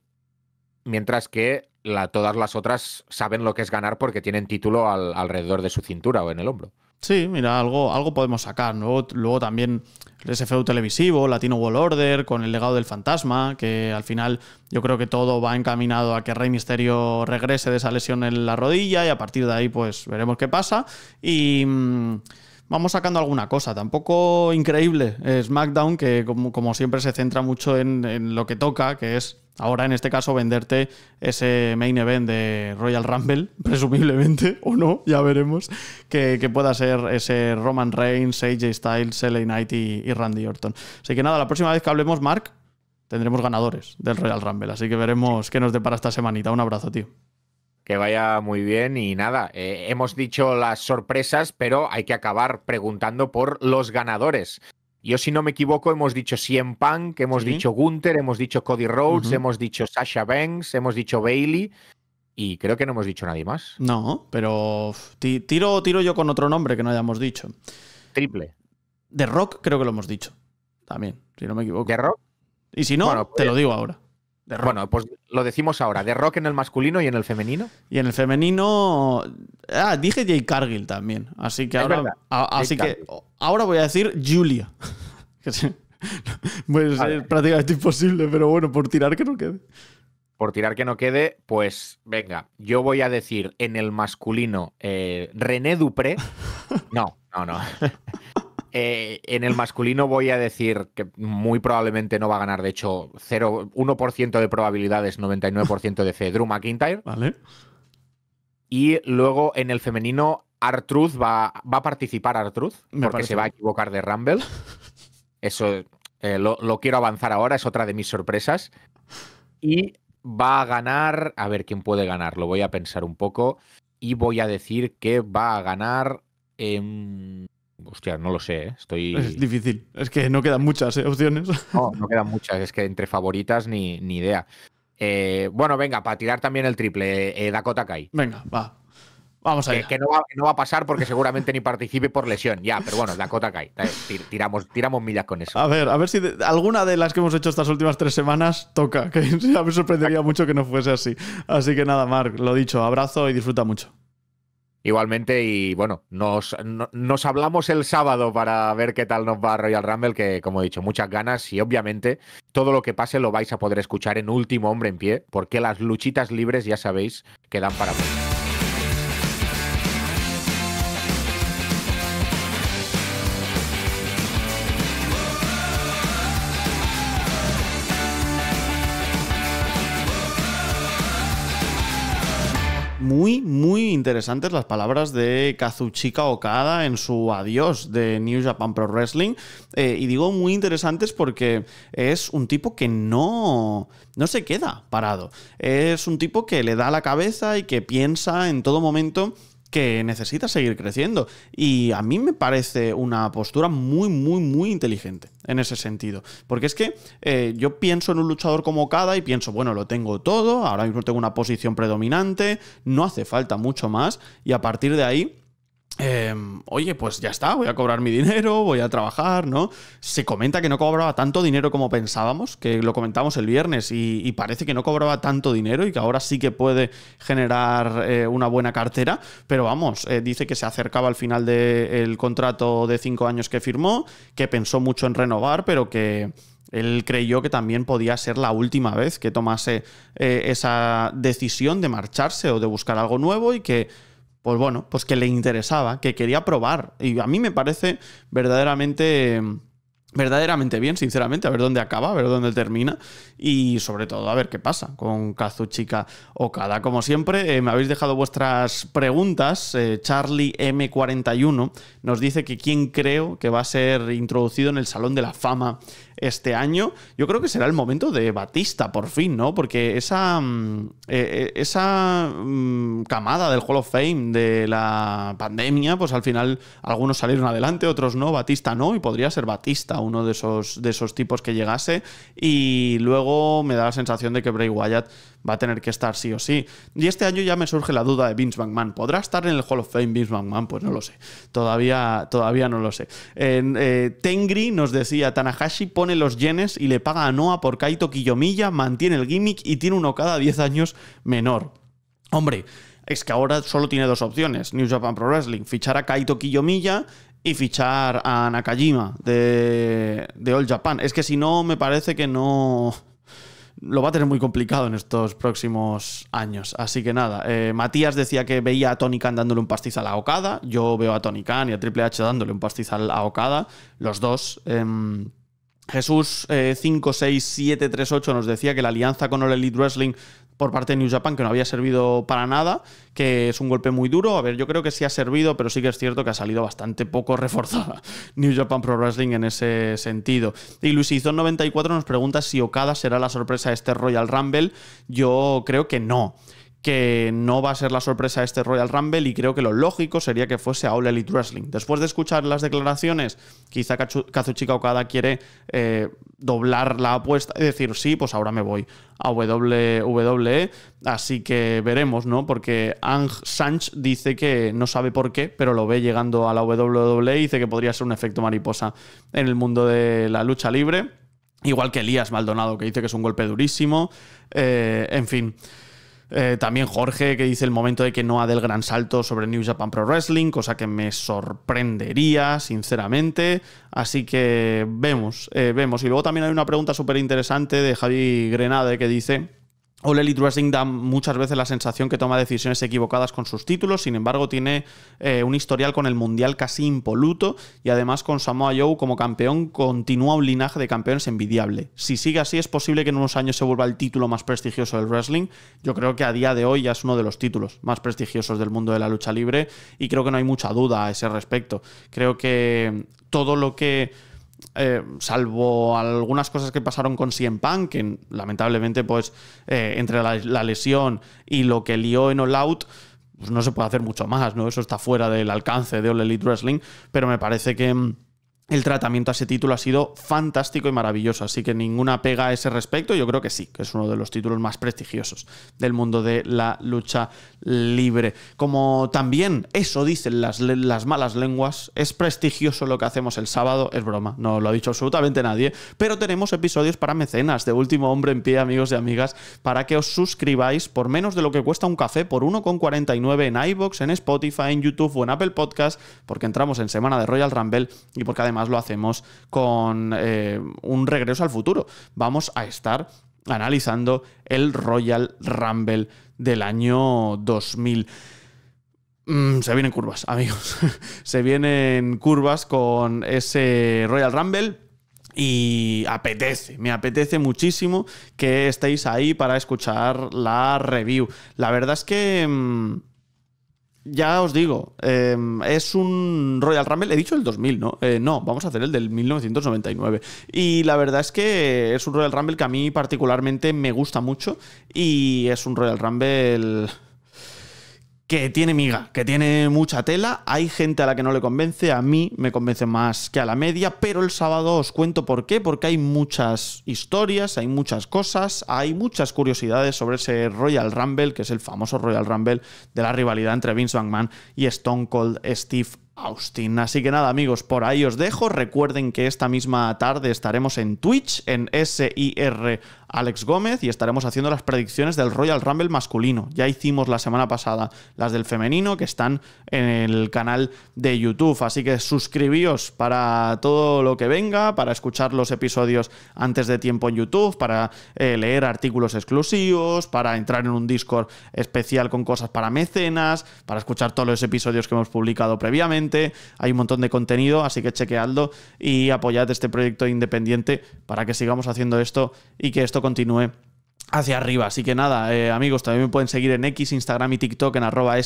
mientras que todas las otras saben lo que es ganar porque tienen título alrededor de su cintura o en el hombro. Sí, mira, algo, algo podemos sacar. Luego, luego también el SFU televisivo, Latino World Order, con el legado del fantasma, que al final yo creo que todo va encaminado a que Rey Misterio regrese de esa lesión en la rodilla y a partir de ahí pues veremos qué pasa. Y... Mm, vamos sacando alguna cosa. Tampoco increíble eh, SmackDown, que como, siempre se centra mucho en, lo que toca, que es ahora en este caso venderte ese main event de Royal Rumble, presumiblemente, o no, ya veremos, que, pueda ser ese Roman Reigns, AJ Styles, LA Knight y, Randy Orton. Así que nada, la próxima vez que hablemos, Mark, tendremos ganadores del Royal Rumble, así que veremos qué nos depara esta semanita. Un abrazo, tío. Que vaya muy bien y nada, eh, hemos dicho las sorpresas, pero hay que acabar preguntando por los ganadores. Yo, si no me equivoco, hemos dicho Cien Punk, hemos dicho Gunther, hemos dicho Cody Rhodes, hemos dicho Sasha Banks, hemos dicho Bailey. Y creo que no hemos dicho nadie más. No, pero tiro, tiro yo con otro nombre que no hayamos dicho. Triple. The Rock creo que lo hemos dicho. También, si no me equivoco. ¿The Rock? Y si no, te lo pues, digo ahora. Bueno, pues lo decimos ahora, de rock en el masculino y en el femenino. Y en el femenino. Ah, dije Jay Cargill también. Así que ahora. así que ahora voy a decir Julia. pues es prácticamente imposible, pero bueno, por tirar que no quede. Por tirar que no quede, pues venga, yo voy a decir en el masculino eh, René Dupré. No, no, no. Eh, en el masculino voy a decir que muy probablemente no va a ganar, de hecho, 1% de probabilidades, 99% de fe, McIntyre. Vale. Y luego en el femenino, Artruth va, va a participar Artruz, porque se va a equivocar de Rumble. Eso eh, lo, quiero avanzar ahora, es otra de mis sorpresas. Y va a ganar, a ver quién puede ganar, lo voy a pensar un poco. Y voy a decir que va a ganar. Em, Hostia, no lo sé, ¿eh? estoy. Es difícil. Es que no quedan muchas ¿eh? opciones. No, no quedan muchas. Es que entre favoritas ni, ni idea. Eh, bueno, venga, para tirar también el triple, Dakota Kai. Venga, va. Vamos ver Que, no va, no, va, a pasar porque seguramente ni participe por lesión. Ya, pero bueno, Dakota Kai. Tiramos, tiramos millas con eso. A ver, a ver si alguna de las que hemos hecho estas últimas tres semanas toca. Que me sorprendería mucho que no fuese así. Así que nada, Mark, lo dicho, abrazo y disfruta mucho. Igualmente, y bueno, nos, nos hablamos el sábado para ver qué tal nos va Royal Rumble, que como he dicho, muchas ganas y obviamente todo lo que pase lo vais a poder escuchar en Último Hombre en Pie, porque las luchitas libres ya sabéis que dan para... muy, muy interesantes las palabras de Kazuchika Okada en su adiós de New Japan Pro Wrestling. Eh, y digo muy interesantes porque es un tipo que no, no se queda parado. Es un tipo que le da la cabeza y que piensa en todo momento que necesita seguir creciendo. Y a mí me parece una postura muy, muy, muy inteligente en ese sentido. Porque es que eh, yo pienso en un luchador como Cada y pienso, bueno, lo tengo todo, ahora mismo tengo una posición predominante, no hace falta mucho más, y a partir de ahí Em, oye, pues ya está, voy a cobrar mi dinero, voy a trabajar, ¿no? Se comenta que no cobraba tanto dinero como pensábamos, que lo comentamos el viernes, y, parece que no cobraba tanto dinero y que ahora sí que puede generar eh, una buena cartera, pero vamos, eh, dice que se acercaba al final del contrato de cinco años que firmó, que pensó mucho en renovar, pero que... Él creyó que también podía ser la última vez que tomase eh, esa decisión de marcharse o de buscar algo nuevo y que pues bueno, pues que le interesaba, que quería probar. Y a mí me parece verdaderamente verdaderamente bien, sinceramente, a ver dónde acaba, a ver dónde termina y sobre todo a ver qué pasa con Kazuchika Okada. Como siempre, eh, me habéis dejado vuestras preguntas. Eh, Charlie M41 nos dice que quién creo que va a ser introducido en el Salón de la Fama este año, yo creo que será el momento de Batista, por fin, ¿no? Porque esa, mm, eh, eh, esa mm, camada del Hall of Fame de la pandemia, pues al final algunos salieron adelante, otros no, Batista no, y podría ser Batista uno de esos, de esos tipos que llegase. Y luego me da la sensación de que Bray Wyatt va a tener que estar sí o sí. Y este año ya me surge la duda de Vince McMahon. ¿Podrá estar en el Hall of Fame Vince McMahon? Pues no lo sé. Todavía, todavía no lo sé. en eh, Tengri nos decía, Tanahashi pone los yenes y le paga a Noah por Kaito Kiyomiya, mantiene el gimmick y tiene uno cada 10 años menor. Hombre, es que ahora solo tiene dos opciones, New Japan Pro Wrestling, fichar a Kaito Kiyomiya y fichar a Nakajima de, de All Japan. Es que si no, me parece que no, lo va a tener muy complicado en estos próximos años. Así que nada, eh, Matías decía que veía a Tony Khan dándole un pastizal a la Okada. Yo veo a Tony Khan y a Triple H dándole un pastizal a Okada. Los dos. Em, eh, Jesús56738 nos decía que la alianza con All Elite Wrestling por parte de New Japan que no había servido para nada, que es un golpe muy duro. A ver, yo creo que sí ha servido, pero sí que es cierto que ha salido bastante poco reforzada New Japan Pro Wrestling en ese sentido. Y Luis Luisizón94 nos pregunta si Okada será la sorpresa de este Royal Rumble. Yo creo que no que no va a ser la sorpresa este Royal Rumble y creo que lo lógico sería que fuese a All Elite Wrestling. Después de escuchar las declaraciones, quizá Kazuchika Okada quiere eh, doblar la apuesta y decir, sí, pues ahora me voy a WWE, así que veremos, ¿no? Porque Ang Sanch dice que no sabe por qué, pero lo ve llegando a la WWE y dice que podría ser un efecto mariposa en el mundo de la lucha libre. Igual que Elías Maldonado, que dice que es un golpe durísimo. Eh, en fin. Eh, también Jorge que dice el momento de que no ha del gran salto sobre New Japan Pro Wrestling, cosa que me sorprendería, sinceramente. Así que vemos, eh, vemos. Y luego también hay una pregunta súper interesante de Javi Grenade que dice Elite Wrestling da muchas veces la sensación que toma decisiones equivocadas con sus títulos, sin embargo tiene eh, un historial con el Mundial casi impoluto y además con Samoa Joe como campeón continúa un linaje de campeones envidiable. Si sigue así es posible que en unos años se vuelva el título más prestigioso del wrestling. Yo creo que a día de hoy ya es uno de los títulos más prestigiosos del mundo de la lucha libre y creo que no hay mucha duda a ese respecto. Creo que todo lo que eh, salvo algunas cosas que pasaron con Cien punk que lamentablemente, pues, eh, entre la, lesión y lo que lió en All Out, pues no se puede hacer mucho más, ¿no? Eso está fuera del alcance de All Elite Wrestling, pero me parece que mm, el tratamiento a ese título ha sido fantástico y maravilloso, así que ninguna pega a ese respecto. Yo creo que sí, que es uno de los títulos más prestigiosos del mundo de la lucha libre. Como también eso dicen las, malas lenguas, es prestigioso lo que hacemos el sábado, es broma, no lo ha dicho absolutamente nadie, pero tenemos episodios para mecenas de Último Hombre en Pie, amigos y amigas, para que os suscribáis por menos de lo que cuesta un café, por 1,49 en iBox, en Spotify, en YouTube o en Apple Podcast, porque entramos en semana de Royal Rumble y porque además lo hacemos con eh, un regreso al futuro. Vamos a estar analizando el Royal Rumble del año 2000. Mm, se vienen curvas, amigos. se vienen curvas con ese Royal Rumble. Y apetece, me apetece muchísimo que estéis ahí para escuchar la review. La verdad es que... Mm, ya os digo, em, es un Royal Rumble, he dicho el 2000, ¿no? Eh, no, vamos a hacer el del 1999. Y la verdad es que es un Royal Rumble que a mí particularmente me gusta mucho y es un Royal Rumble que tiene miga, que tiene mucha tela. Hay gente a la que no le convence, a mí me convence más que a la media, pero el sábado os cuento por qué, porque hay muchas historias, hay muchas cosas, hay muchas curiosidades sobre ese Royal Rumble, que es el famoso Royal Rumble de la rivalidad entre Vince McMahon y Stone Cold Steve Austin. Así que nada, amigos, por ahí os dejo. Recuerden que esta misma tarde estaremos en Twitch, en SIR Alex Gómez y estaremos haciendo las predicciones del Royal Rumble masculino. Ya hicimos la semana pasada las del femenino que están en el canal de YouTube. Así que suscribíos para todo lo que venga, para escuchar los episodios antes de tiempo en YouTube, para eh, leer artículos exclusivos, para entrar en un Discord especial con cosas para mecenas, para escuchar todos los episodios que hemos publicado previamente. Hay un montón de contenido, así que chequeadlo y apoyad este proyecto independiente para que sigamos haciendo esto y que esto continúe hacia arriba. Así que nada, eh, amigos, también me pueden seguir en X, Instagram y TikTok en arroba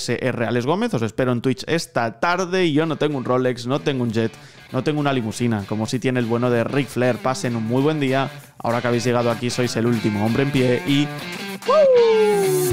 Gómez Os espero en Twitch esta tarde y yo no tengo un Rolex, no tengo un jet, no tengo una limusina, como si tiene el bueno de Rick Flair. Pasen un muy buen día. Ahora que habéis llegado aquí, sois el último hombre en pie y...